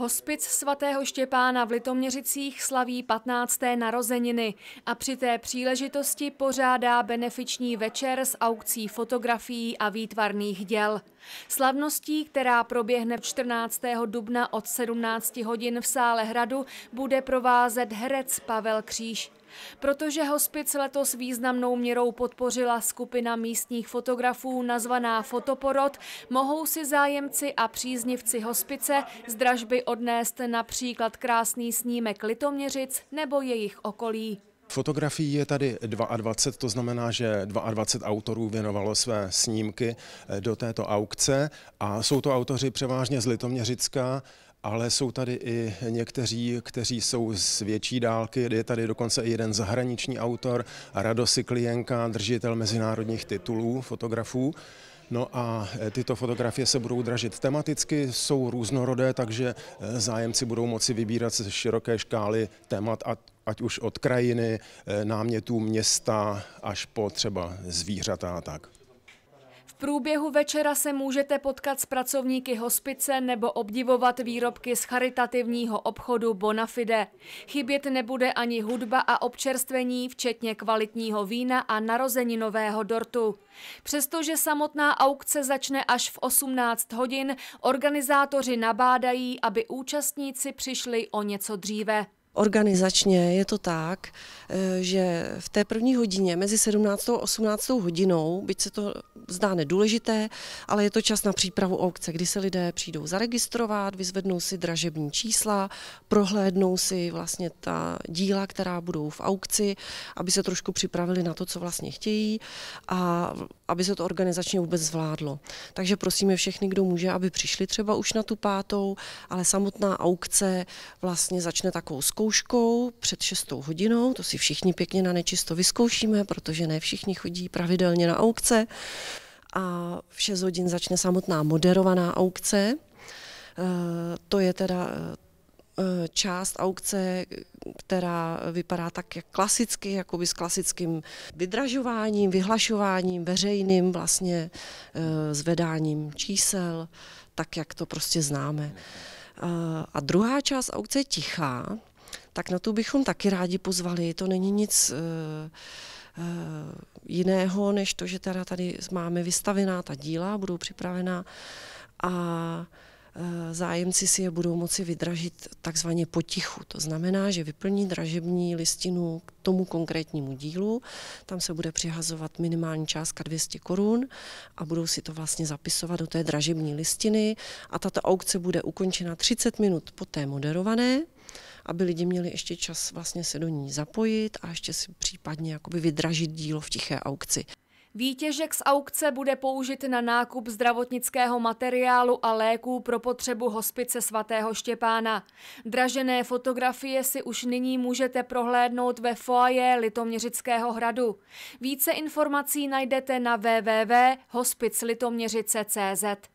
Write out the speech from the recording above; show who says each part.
Speaker 1: Hospic svatého Štěpána v Litoměřicích slaví 15. narozeniny a při té příležitosti pořádá benefiční večer s aukcí fotografií a výtvarných děl. Slavností, která proběhne 14. dubna od 17 hodin v sále hradu, bude provázet herec Pavel Kříž. Protože hospic letos významnou měrou podpořila skupina místních fotografů nazvaná Fotoporod, mohou si zájemci a příznivci hospice z dražby odnést například krásný snímek Litoměřic nebo jejich okolí.
Speaker 2: Fotografií je tady 22, to znamená, že 22 autorů věnovalo své snímky eh, do této aukce a jsou to autoři převážně z Litoměřická, ale jsou tady i někteří, kteří jsou z větší dálky. Je tady dokonce i jeden zahraniční autor, Radosy Klienka, držitel mezinárodních titulů fotografů. No a e, tyto fotografie se budou dražit tematicky, jsou různorodé, takže e, zájemci budou moci vybírat ze široké škály témat, ať už od krajiny, e, námětů města, až po třeba zvířata a tak
Speaker 1: průběhu večera se můžete potkat s pracovníky hospice nebo obdivovat výrobky z charitativního obchodu Bonafide. Chybět nebude ani hudba a občerstvení, včetně kvalitního vína a narozeninového dortu. Přestože samotná aukce začne až v 18 hodin, organizátoři nabádají, aby účastníci přišli o něco dříve.
Speaker 3: Organizačně je to tak, eh, že v té první hodině mezi 17. a 18. hodinou, byť se to zdá důležité, ale je to čas na přípravu aukce, kdy se lidé přijdou zaregistrovat, vyzvednou si dražební čísla, prohlédnou si vlastně ta díla, která budou v aukci, aby se trošku připravili na to, co vlastně chtějí a aby se to organizačně vůbec zvládlo. Takže prosíme všechny, kdo může, aby přišli třeba už na tu pátou, ale samotná aukce vlastně začne takovou zkouškou před 6 hodinou, to si všichni pěkně na nečisto vyzkoušíme, protože ne všichni chodí pravidelně na aukce. A v 6 hodin začne samotná moderovaná aukce. Eh, to je teda eh, eh, část aukce, která vypadá tak jak klasicky, jakoby s klasickým vydražováním, vyhlašováním, veřejným vlastně eh, zvedáním čísel, tak jak to prostě známe. Eh, a druhá část aukce je tichá, tak na tu bychom taky rádi pozvali. To není nic eh, jiného, než to, že teda tady máme vystavená ta díla, budou připravená a Eh, zájemci si je budou moci vydražit takzvaně potichu. To znamená, že vyplní dražební listinu k tomu konkrétnímu dílu, tam se bude přihazovat minimální částka 200 korun a budou si to vlastně zapisovat do té dražební listiny a tato aukce bude ukončena 30 minut poté moderované aby lidi měli ještě čas vlastně se do ní zapojit a ještě si případně jakoby vydražit dílo v tiché aukci.
Speaker 1: Výtěžek z aukce bude použit na nákup zdravotnického materiálu a léků pro potřebu hospice svatého Štěpána. Dražené fotografie si už nyní můžete prohlédnout ve foaje Litoměřického hradu. Více informací najdete na www.hospiclitoměřice.cz.